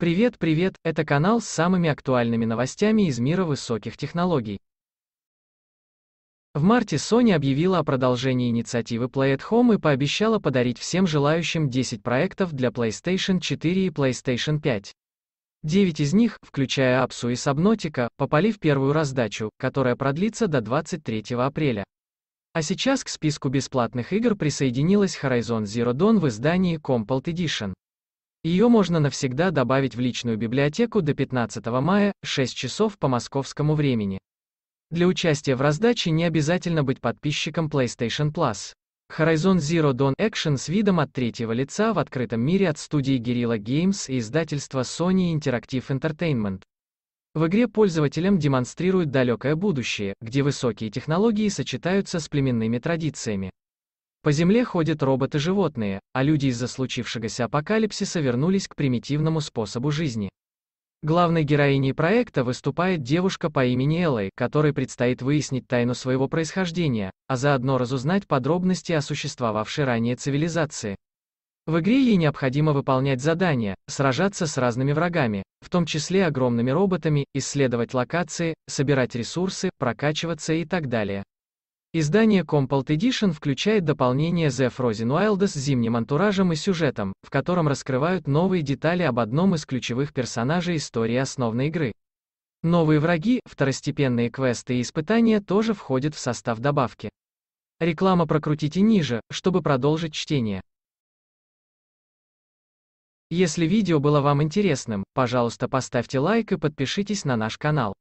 Привет, привет, это канал с самыми актуальными новостями из мира высоких технологий. В марте Sony объявила о продолжении инициативы Play at Home и пообещала подарить всем желающим 10 проектов для PlayStation 4 и PlayStation 5. Девять из них, включая Апсу и Сабнотика, попали в первую раздачу, которая продлится до 23 апреля. А сейчас к списку бесплатных игр присоединилась Horizon Zero Dawn в издании Compalt Edition. Ее можно навсегда добавить в личную библиотеку до 15 мая, 6 часов по московскому времени. Для участия в раздаче не обязательно быть подписчиком PlayStation Plus. Horizon Zero Dawn Action с видом от третьего лица в открытом мире от студии Guerrilla Games и издательства Sony Interactive Entertainment. В игре пользователям демонстрируют далекое будущее, где высокие технологии сочетаются с племенными традициями. По земле ходят роботы-животные, а люди из-за случившегося апокалипсиса вернулись к примитивному способу жизни. Главной героиней проекта выступает девушка по имени Элой, которой предстоит выяснить тайну своего происхождения, а заодно разузнать подробности о существовавшей ранее цивилизации. В игре ей необходимо выполнять задания, сражаться с разными врагами, в том числе огромными роботами, исследовать локации, собирать ресурсы, прокачиваться и так далее. Издание Compalt Edition включает дополнение The Frozen Wilds с зимним антуражем и сюжетом, в котором раскрывают новые детали об одном из ключевых персонажей истории основной игры. Новые враги, второстепенные квесты и испытания тоже входят в состав добавки. Реклама прокрутите ниже, чтобы продолжить чтение. Если видео было вам интересным, пожалуйста поставьте лайк и подпишитесь на наш канал.